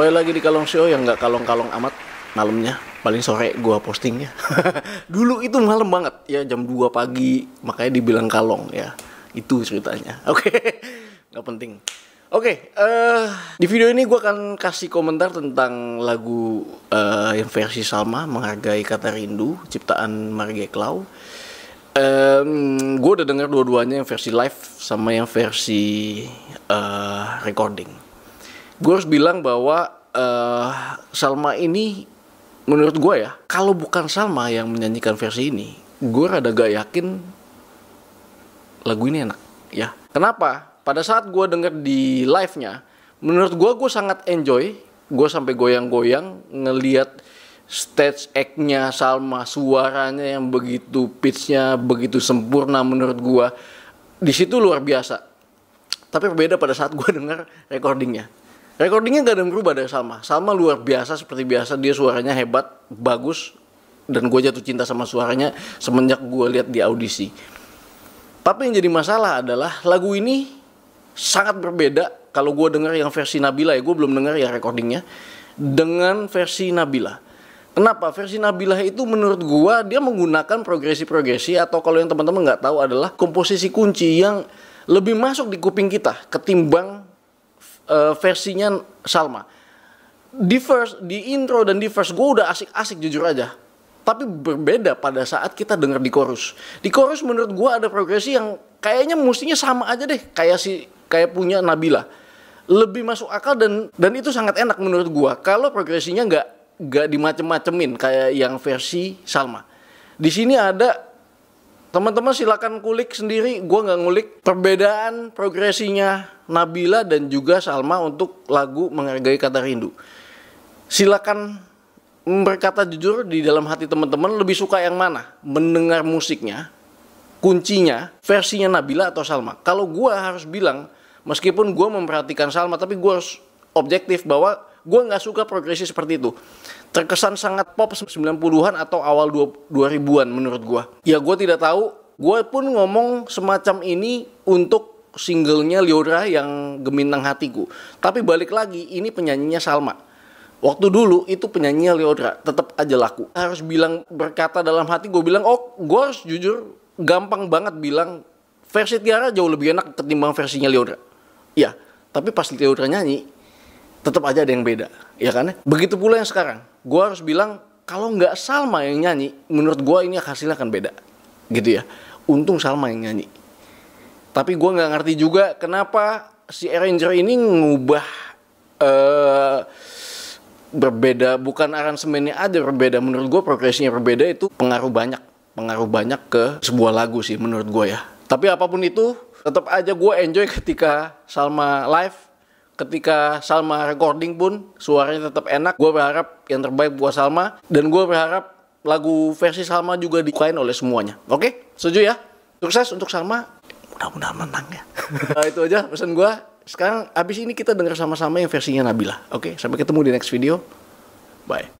kembali lagi di kalong show yang nggak kalong-kalong amat malamnya paling sore gua postingnya dulu itu malam banget ya jam 2 pagi makanya dibilang kalong ya itu ceritanya oke okay. nggak penting oke okay, uh, eh, di video ini gua akan kasih komentar tentang lagu uh, yang versi Salma menghargai kata rindu ciptaan Marge Klau um, gue udah denger dua-duanya yang versi live sama yang versi uh, recording gue harus bilang bahwa uh, Salma ini menurut gue ya kalau bukan Salma yang menyanyikan versi ini gue rada gak yakin lagu ini enak ya kenapa pada saat gue denger di live nya menurut gue gue sangat enjoy gue sampai goyang-goyang ngeliat stage act-nya Salma suaranya yang begitu pitch-nya begitu sempurna menurut gue di situ luar biasa tapi berbeda pada saat gue denger recordingnya Recordingnya gak ada yang berubah dari Salma. Salma luar biasa seperti biasa dia suaranya hebat, bagus dan gue jatuh cinta sama suaranya semenjak gue lihat di audisi. Tapi yang jadi masalah adalah lagu ini sangat berbeda kalau gue denger yang versi Nabila ya gue belum denger ya recordingnya dengan versi Nabila. Kenapa versi Nabila itu menurut gue dia menggunakan progresi-progresi atau kalau yang teman-teman nggak tahu adalah komposisi kunci yang lebih masuk di kuping kita ketimbang uh, versinya Salma. Di first, di intro dan di first gue udah asik-asik jujur aja. Tapi berbeda pada saat kita denger di chorus. Di chorus menurut gue ada progresi yang kayaknya mestinya sama aja deh kayak si kayak punya Nabila. Lebih masuk akal dan dan itu sangat enak menurut gue. Kalau progresinya nggak nggak dimacem-macemin kayak yang versi Salma. Di sini ada Teman-teman silakan kulik sendiri, gue nggak ngulik perbedaan progresinya Nabila dan juga Salma untuk lagu menghargai kata rindu. Silakan berkata jujur di dalam hati teman-teman lebih suka yang mana? Mendengar musiknya, kuncinya, versinya Nabila atau Salma. Kalau gue harus bilang, meskipun gue memperhatikan Salma, tapi gue harus objektif bahwa Gue nggak suka progresi seperti itu. Terkesan sangat pop 90-an atau awal 2000-an menurut gue. Ya gue tidak tahu, gue pun ngomong semacam ini untuk singlenya Liora yang Gemintang Hatiku. Tapi balik lagi, ini penyanyinya Salma. Waktu dulu itu penyanyinya Leodra tetap aja laku. Harus bilang berkata dalam hati, gue bilang, oh gue harus jujur, gampang banget bilang versi Tiara jauh lebih enak ketimbang versinya Leodra. Ya, tapi pas Leodra nyanyi, tetap aja ada yang beda, ya kan? Begitu pula yang sekarang. Gue harus bilang kalau nggak Salma yang nyanyi, menurut gue ini hasilnya akan beda, gitu ya. Untung Salma yang nyanyi. Tapi gue nggak ngerti juga kenapa si arranger ini ngubah uh, berbeda, bukan aransemennya ada berbeda. Menurut gue progresinya berbeda itu pengaruh banyak, pengaruh banyak ke sebuah lagu sih menurut gue ya. Tapi apapun itu, tetap aja gue enjoy ketika Salma live ketika Salma recording pun suaranya tetap enak. Gue berharap yang terbaik buat Salma dan gue berharap lagu versi Salma juga dikain oleh semuanya. Oke, setuju ya? Sukses untuk Salma. Mudah-mudahan menang ya. nah, itu aja pesan gue. Sekarang abis ini kita dengar sama-sama yang versinya Nabila. Oke, sampai ketemu di next video. Bye.